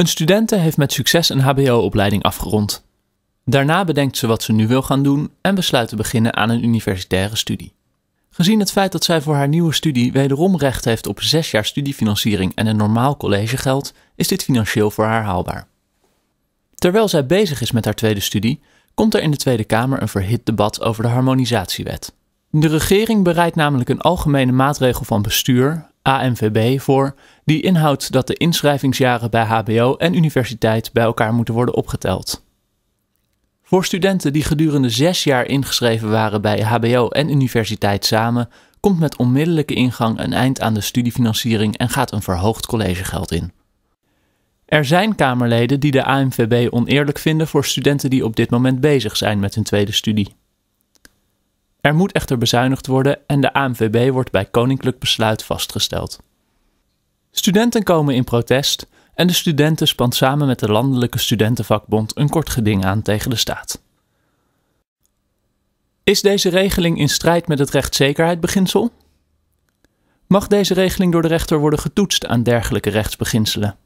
Een studente heeft met succes een HBO-opleiding afgerond. Daarna bedenkt ze wat ze nu wil gaan doen en besluit te beginnen aan een universitaire studie. Gezien het feit dat zij voor haar nieuwe studie wederom recht heeft op zes jaar studiefinanciering en een normaal collegegeld, is dit financieel voor haar haalbaar. Terwijl zij bezig is met haar tweede studie, komt er in de Tweede Kamer een verhit debat over de harmonisatiewet. De regering bereidt namelijk een algemene maatregel van bestuur AMVB voor, die inhoudt dat de inschrijvingsjaren bij HBO en universiteit bij elkaar moeten worden opgeteld. Voor studenten die gedurende zes jaar ingeschreven waren bij HBO en universiteit samen, komt met onmiddellijke ingang een eind aan de studiefinanciering en gaat een verhoogd collegegeld in. Er zijn Kamerleden die de AMVB oneerlijk vinden voor studenten die op dit moment bezig zijn met hun tweede studie. Er moet echter bezuinigd worden en de AMVB wordt bij koninklijk besluit vastgesteld. Studenten komen in protest en de studenten spant samen met de Landelijke Studentenvakbond een kort geding aan tegen de staat. Is deze regeling in strijd met het rechtszekerheidsbeginsel? Mag deze regeling door de rechter worden getoetst aan dergelijke rechtsbeginselen?